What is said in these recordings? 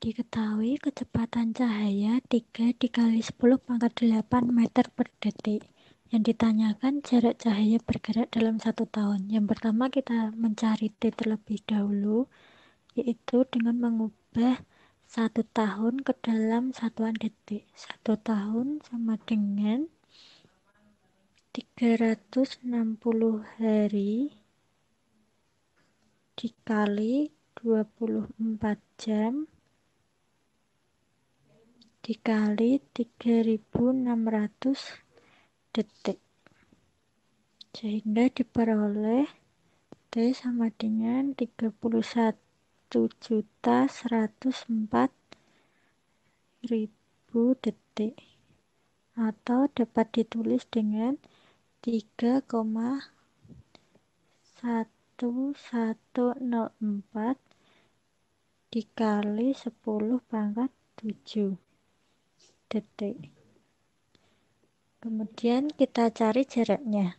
Diketahui kecepatan cahaya 3 dikali 10 pangkat 8 meter per detik. Yang ditanyakan jarak cahaya bergerak dalam satu tahun. Yang pertama kita mencari T terlebih dahulu, yaitu dengan mengubah satu tahun ke dalam satuan detik. Satu tahun sama dengan 360 hari dikali 24 jam dikali 3600 detik sehingga diperoleh T sama dengan 31 juta 104 ribu detik atau dapat ditulis dengan 3,1104 dikali 10 pangkat 7 detik. Kemudian kita cari jaraknya.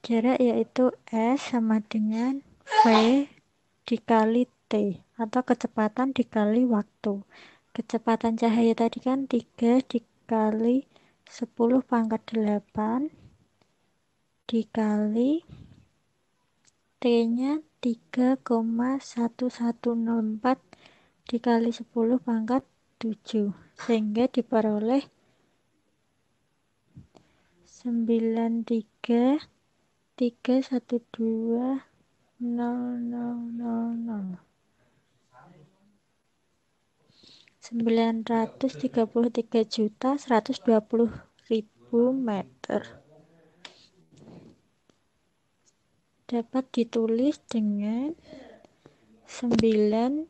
Jarak yaitu S sama dengan V dikali T atau kecepatan dikali waktu. Kecepatan cahaya tadi kan 3 dikali 10 pangkat 8 dikali T-nya 3,1104 dikali 10 pangkat 7 sehingga diperoleh 93 312 0000 933 juta 120 ribu meter dapat ditulis dengan 9,000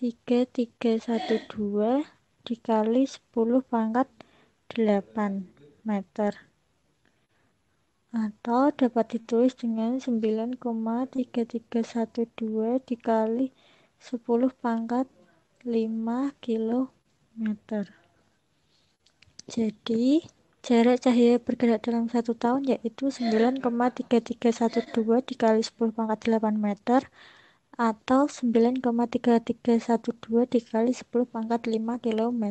3312 dikali 10 pangkat 8 meter atau dapat ditulis dengan 9,3312 dikali 10 pangkat 5 kilometer jadi jarak cahaya bergerak dalam satu tahun yaitu 9,3312 dikali 10 pangkat 8 meter atau 9,3312 dikali 10 pangkat 5 km.